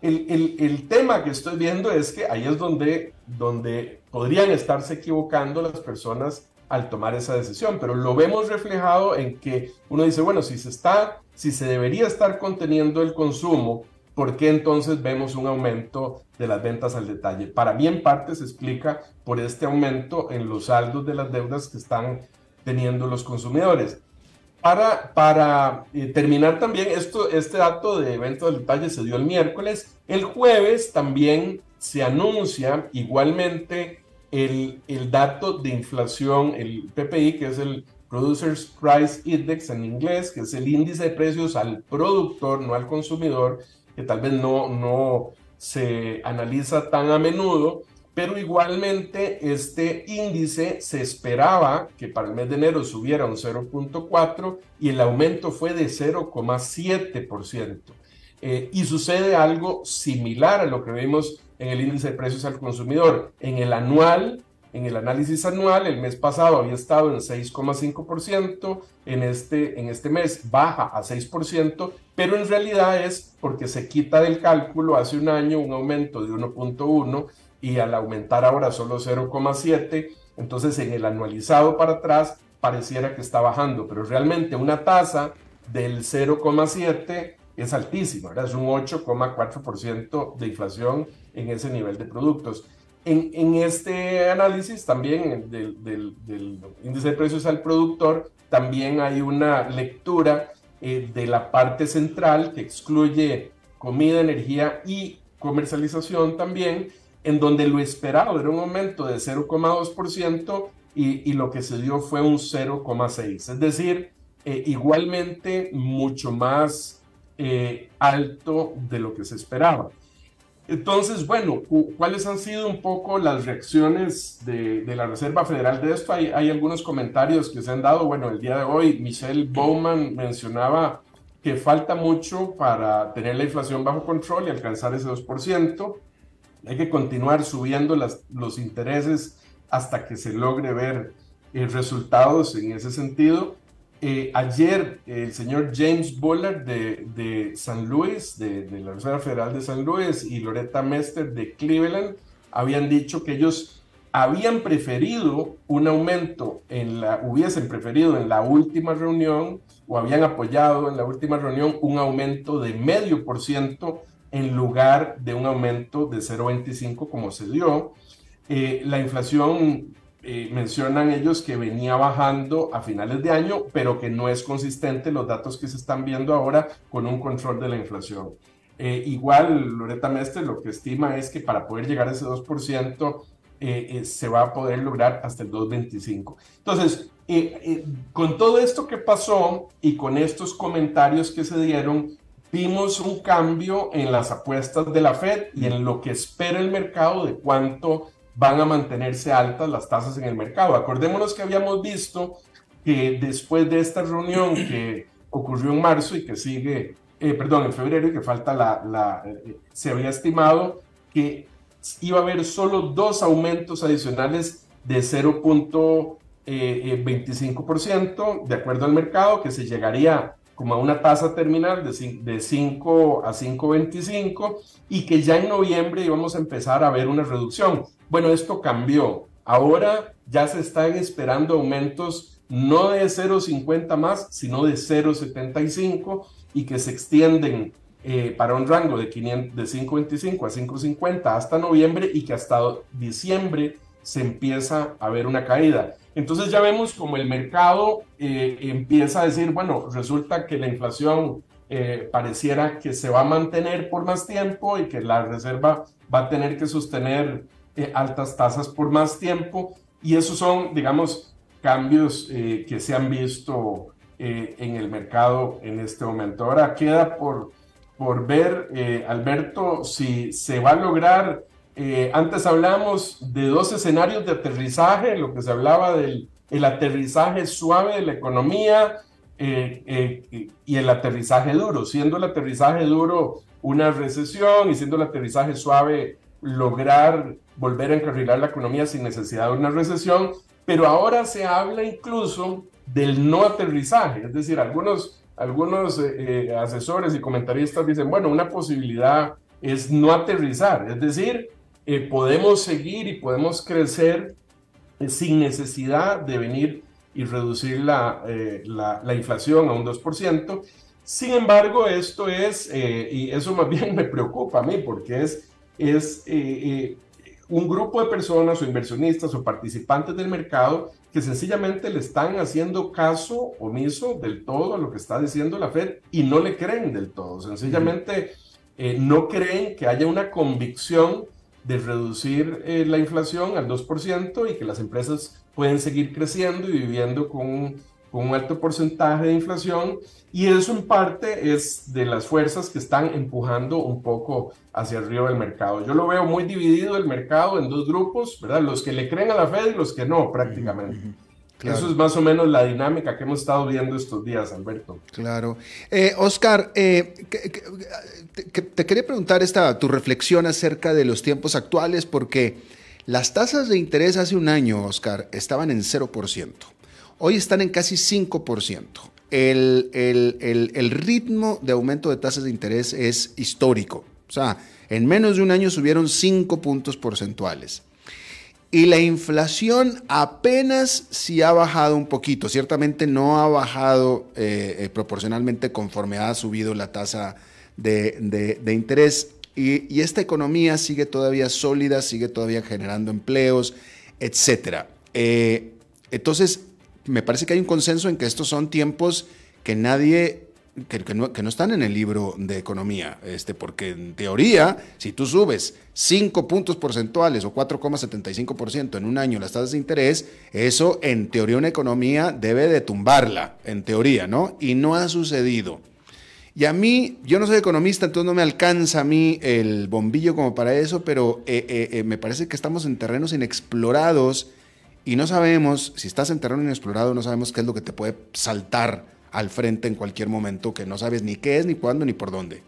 Speaker 3: El, el, tema que estoy viendo es que ahí es donde, donde podrían estarse equivocando las personas al tomar esa decisión, pero lo vemos reflejado en que uno dice, bueno, si se está, si se debería estar conteniendo el consumo, ¿por qué entonces vemos un aumento de las ventas al detalle? Para mí en parte se explica por este aumento en los saldos de las deudas que están teniendo los consumidores. Para, para eh, terminar también, esto, este dato de evento del detalle se dio el miércoles. El jueves también se anuncia igualmente el, dato de inflación, el PPI, que es el Producers Price Index en inglés, que es el índice de precios al productor, no al consumidor, que tal vez no, no se analiza tan a menudo, pero igualmente este índice se esperaba que para el mes de enero subiera un 0.4 y el aumento fue de 0.7%. Eh, y sucede algo similar a lo que vimos en el índice de precios al consumidor. En el anual, en el análisis anual, el mes pasado había estado en 6,5%, en este, en este mes baja a 6%, pero en realidad es porque se quita del cálculo hace un año un aumento de 1.1 y al aumentar ahora solo 0,7, entonces en el anualizado para atrás pareciera que está bajando, pero realmente una tasa del 0,7 es altísima, ¿verdad? es un 8,4% de inflación en ese nivel de productos. En, este análisis también del, índice de precios al productor, también hay una lectura eh, de la parte central que excluye comida, energía y comercialización también, en donde lo esperado era un aumento de 0,2% y, lo que se dio fue un 0,6%. Es decir, eh, igualmente mucho más eh, alto de lo que se esperaba. Entonces, bueno, ¿cuáles han sido un poco las reacciones de, la Reserva Federal de esto? Hay, hay, algunos comentarios que se han dado. Bueno, el día de hoy Michelle Bowman mencionaba que falta mucho para tener la inflación bajo control y alcanzar ese 2%. Hay que continuar subiendo las, los intereses hasta que se logre ver el eh, resultados en ese sentido. Eh, ayer el señor James Bullard de, San Luis, de, la Reserva Federal de San Luis, y Loretta Mester de Cleveland habían dicho que ellos habían preferido un aumento en la, hubiesen preferido en la última reunión o habían apoyado en la última reunión un aumento de medio por ciento en lugar de un aumento de 0,25 como se dio. Eh, la inflación, eh, mencionan ellos que venía bajando a finales de año, pero que no es consistente los datos que se están viendo ahora con un control de la inflación. Eh, igual, Loreta Mestre lo que estima es que para poder llegar a ese 2%, se va a poder lograr hasta el 2.25. Entonces, con todo esto que pasó y con estos comentarios que se dieron, vimos un cambio en las apuestas de la Fed y en lo que espera el mercado de cuánto van a mantenerse altas las tasas en el mercado. Acordémonos que habíamos visto que después de esta reunión que ocurrió en marzo y que sigue, eh, perdón, en febrero y que falta la, la eh, eh, se había estimado que iba a haber solo dos aumentos adicionales de 0.25% de acuerdo al mercado, que se llegaría como una tasa terminal de, 5 a 5,25 y que ya en noviembre íbamos a empezar a ver una reducción. Bueno, esto cambió. Ahora ya se están esperando aumentos no de 0,50 más, sino de 0,75 y que se extienden eh, para un rango de, de 5,25 a 5,50 hasta noviembre y que hasta diciembre se empieza a ver una caída. Entonces ya vemos como el mercado eh, empieza a decir, bueno, resulta que la inflación eh, pareciera que se va a mantener por más tiempo y que la reserva va a tener que sostener eh, altas tasas por más tiempo. Y esos son, digamos, cambios que se han visto en el mercado en este momento. Ahora queda por, por ver, Alberto, si se va a lograr eh, antes hablamos de dos escenarios de aterrizaje, lo que se hablaba del el aterrizaje suave de la economía eh, eh, y el aterrizaje duro, siendo el aterrizaje duro una recesión y siendo el aterrizaje suave lograr volver a encarrilar la economía sin necesidad de una recesión, pero ahora se habla incluso del no aterrizaje, es decir, algunos, algunos asesores y comentaristas dicen, bueno, una posibilidad es no aterrizar, es decir, eh, podemos seguir y podemos crecer eh, sin necesidad de venir y reducir la, eh, la, inflación a un 2%. Sin embargo, esto es, y eso más bien me preocupa a mí, porque es, es un grupo de personas o inversionistas o participantes del mercado que sencillamente le están haciendo caso omiso del todo a lo que está diciendo la Fed y no le creen del todo. Sencillamente no creen que haya una convicción de reducir eh, la inflación al 2% y que las empresas pueden seguir creciendo y viviendo con un, alto porcentaje de inflación. Y eso en parte es de las fuerzas que están empujando un poco hacia arriba el mercado. Yo lo veo muy dividido el mercado en dos grupos, ¿verdad? Los que le creen a la Fed y los que no, prácticamente. Eso es más o menos la dinámica que hemos estado viendo estos días, Alberto.
Speaker 2: Claro. Eh, Oscar, eh, te, quería preguntar esta, tu reflexión acerca de los tiempos actuales, porque las tasas de interés hace un año, Oscar, estaban en 0%. Hoy están en casi 5%. El, el, el ritmo de aumento de tasas de interés es histórico. O sea, en menos de un año subieron 5 puntos porcentuales y la inflación apenas si ha bajado un poquito. Ciertamente no ha bajado eh, eh, proporcionalmente conforme ha subido la tasa de, interés. Y, esta economía sigue todavía sólida, sigue todavía generando empleos, etc. Eh, entonces, me parece que hay un consenso en que estos son tiempos que nadie que, no, están en el libro de economía, este, porque en teoría, si tú subes 5 puntos porcentuales o 4,75% en un año las tasas de interés, eso en teoría una economía debe de tumbarla, en teoría, ¿no? Y no ha sucedido. Y a mí, yo no soy economista, entonces no me alcanza a mí el bombillo como para eso, pero eh, eh, eh, me parece que estamos en terrenos inexplorados y no sabemos, si estás en terreno inexplorado, no sabemos qué es lo que te puede saltar al frente en cualquier momento que no sabes ni qué es, ni cuándo, ni por dónde.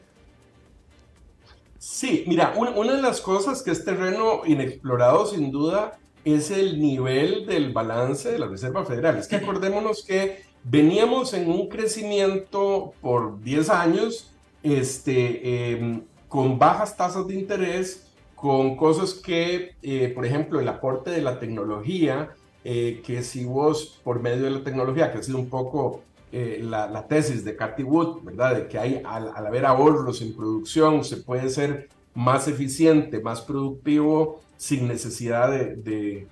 Speaker 3: Sí, mira, una, de las cosas que es terreno inexplorado sin duda es el nivel del balance de la Reserva Federal. Es que acordémonos que veníamos en un crecimiento por 10 años este, em, con bajas tasas de interés, con cosas que, eh, por ejemplo, el aporte de la tecnología, eh, que si vos por medio de la tecnología, que ha sido un poco eh, la, tesis de Cathy Wood, ¿verdad? De que hay, al, haber ahorros en producción, se puede ser más eficiente, más productivo, sin necesidad de,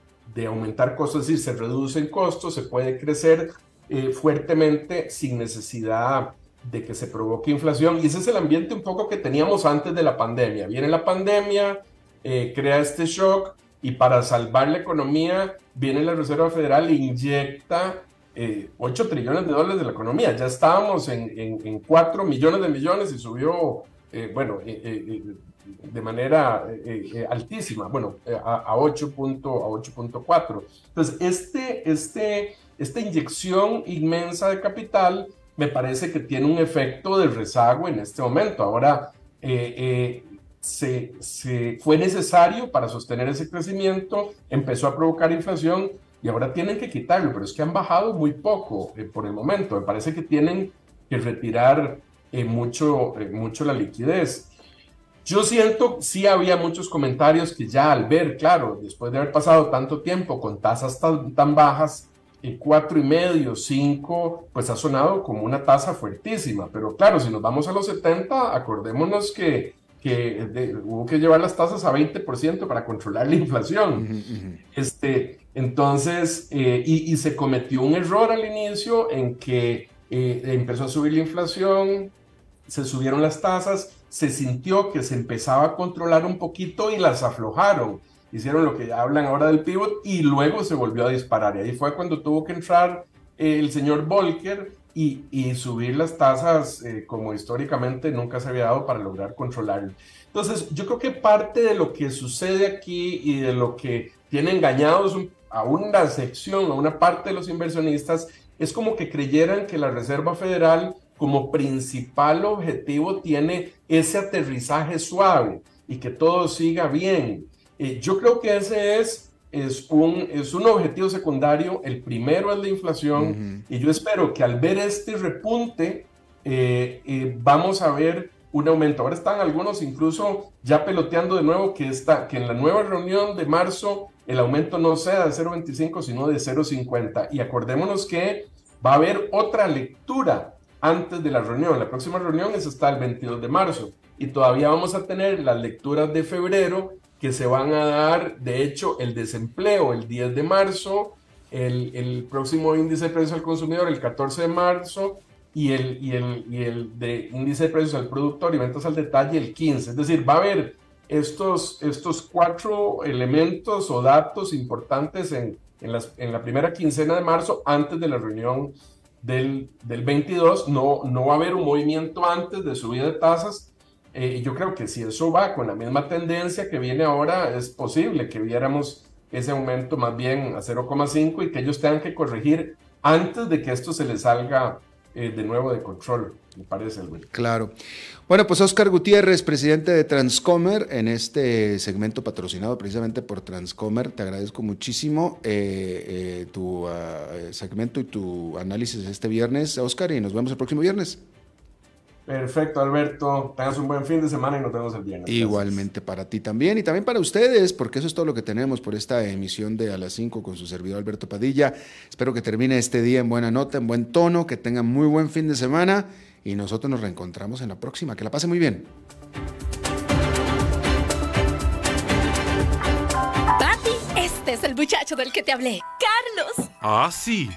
Speaker 3: aumentar costos, es decir, se reducen costos, se puede crecer eh, fuertemente sin necesidad de que se provoque inflación. Y ese es el ambiente un poco que teníamos antes de la pandemia. Viene la pandemia, eh, crea este shock y para salvar la economía viene la Reserva Federal, e inyecta eh, 8 trillones de dólares de la economía. Ya estábamos en, en, 4 millones de millones y subió, eh, bueno, eh, eh, de manera altísima, bueno, a, a 8.4. Entonces, este, este, esta inyección inmensa de capital me parece que tiene un efecto de rezago en este momento. Ahora, se, se fue necesario para sostener ese crecimiento, empezó a provocar inflación y ahora tienen que quitarlo, pero es que han bajado muy poco eh, por el momento. Me parece que tienen que retirar eh, mucho, eh, mucho la liquidez. Yo siento, sí había muchos comentarios que ya al ver, claro, después de haber pasado tanto tiempo con tasas tan, tan bajas, y cuatro y medio, cinco, pues ha sonado como una tasa fuertísima. Pero claro, si nos vamos a los 70, acordémonos que que hubo que llevar las tasas a 20% para controlar la inflación. Este, entonces, eh, y, se cometió un error al inicio en que eh, empezó a subir la inflación, se subieron las tasas, se sintió que se empezaba a controlar un poquito y las aflojaron. Hicieron lo que hablan ahora del pivot y luego se volvió a disparar. Y ahí fue cuando tuvo que entrar eh, el señor Volcker y, subir las tasas eh, como históricamente nunca se había dado para lograr controlarlo. Entonces, yo creo que parte de lo que sucede aquí y de lo que tiene engañados a una sección, a una parte de los inversionistas, es como que creyeran que la Reserva Federal como principal objetivo tiene ese aterrizaje suave y que todo siga bien. Eh, yo creo que ese es es un, es un objetivo secundario, el primero es la inflación y yo espero que al ver este repunte eh, eh, vamos a ver un aumento. Ahora están algunos incluso ya peloteando de nuevo que, está, que en la nueva reunión de marzo el aumento no sea de 0,25 sino de 0,50 y acordémonos que va a haber otra lectura antes de la reunión. La próxima reunión es hasta el 22 de marzo y todavía vamos a tener las lecturas de febrero que se van a dar, de hecho, el desempleo el 10 de marzo, el, el próximo índice de precios al consumidor el 14 de marzo y el, y el, y el de índice de precios al productor y ventas al detalle el 15. Es decir, va a haber estos, estos cuatro elementos o datos importantes en, en, las, en la primera quincena de marzo antes de la reunión del, del 22. No, no va a haber un movimiento antes de subida de tasas eh, y yo creo que si eso va con la misma tendencia que viene ahora, es posible que viéramos ese aumento más bien a 0,5 y que ellos tengan que corregir antes de que esto se les salga eh, de nuevo de control, me parece, güey?
Speaker 2: Claro. Bueno, pues Oscar Gutiérrez, presidente de Transcomer, en este segmento patrocinado precisamente por Transcomer, te agradezco muchísimo eh, tu ah, segmento y tu análisis este viernes, Oscar, y nos vemos el próximo viernes.
Speaker 3: Perfecto, Alberto. Tengas un buen fin de semana y nos vemos el viernes.
Speaker 2: Igualmente para ti también y también para ustedes, porque eso es todo lo que tenemos por esta emisión de A las 5 con su servidor Alberto Padilla. Espero que termine este día en buena nota, en buen tono, que tengan muy buen fin de semana y nosotros nos reencontramos en la próxima. Que la pase muy bien.
Speaker 1: Pati, este es el muchacho del que te hablé, Carlos.
Speaker 3: Ah, sí.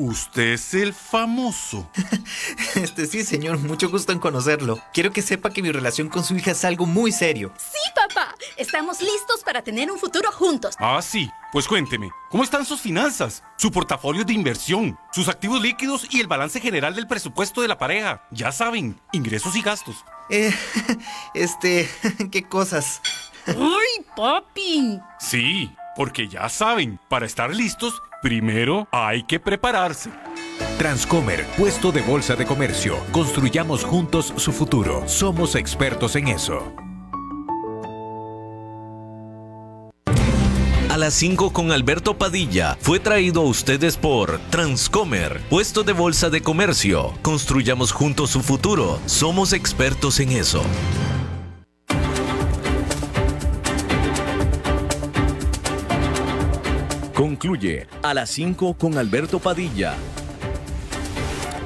Speaker 3: Usted es el
Speaker 1: famoso. este sí, señor, mucho gusto en conocerlo. Quiero que sepa que mi relación con su hija es algo muy serio. Sí, papá. Estamos listos para tener un futuro juntos. Ah, sí. Pues cuénteme, ¿cómo están sus finanzas, su portafolio de inversión, sus activos líquidos y el balance general del presupuesto de la pareja? Ya saben, ingresos y gastos. Eh, este, ¿qué cosas? ¡Uy, papi!
Speaker 3: Sí, porque ya saben, para estar listos, Primero hay que prepararse. Transcomer,
Speaker 1: puesto de bolsa de comercio. Construyamos juntos su futuro. Somos expertos en eso. A las 5 con Alberto Padilla fue traído a ustedes por Transcomer, puesto de bolsa de comercio. Construyamos juntos su futuro. Somos expertos en eso. Concluye a las 5 con Alberto Padilla.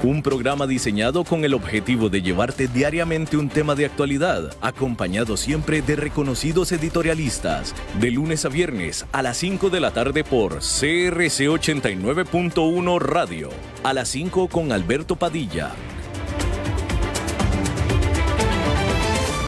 Speaker 1: Un programa diseñado con el objetivo de llevarte diariamente un tema de actualidad, acompañado siempre de reconocidos editorialistas, de lunes a viernes a las 5 de la tarde por CRC 89.1 Radio, a las 5 con Alberto Padilla.